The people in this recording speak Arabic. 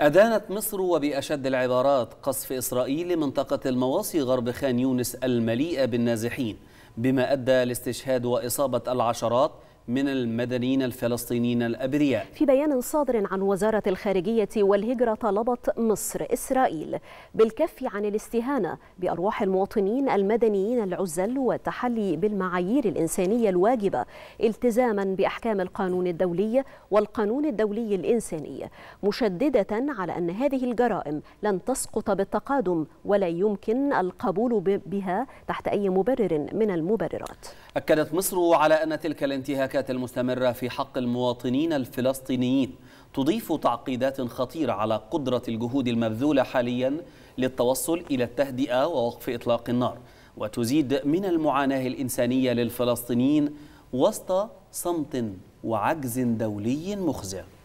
أدانت مصر وبأشد العبارات قصف إسرائيل لمنطقة المواصي غرب خان يونس المليئة بالنازحين بما أدى لاستشهاد وإصابة العشرات من المدنيين الفلسطينيين الأبرياء في بيان صادر عن وزارة الخارجية والهجرة طلبت مصر إسرائيل بالكف عن الاستهانة بأرواح المواطنين المدنيين العزل والتحلي بالمعايير الإنسانية الواجبة التزاما بأحكام القانون الدولي والقانون الدولي الإنساني مشددة على أن هذه الجرائم لن تسقط بالتقادم ولا يمكن القبول بها تحت أي مبرر من المبررات أكدت مصر على أن تلك الانتهاكات المعركة المستمرة في حق المواطنين الفلسطينيين تضيف تعقيدات خطيرة على قدرة الجهود المبذولة حاليا للتوصل إلى التهدئة ووقف إطلاق النار وتزيد من المعاناة الإنسانية للفلسطينيين وسط صمت وعجز دولي مخزي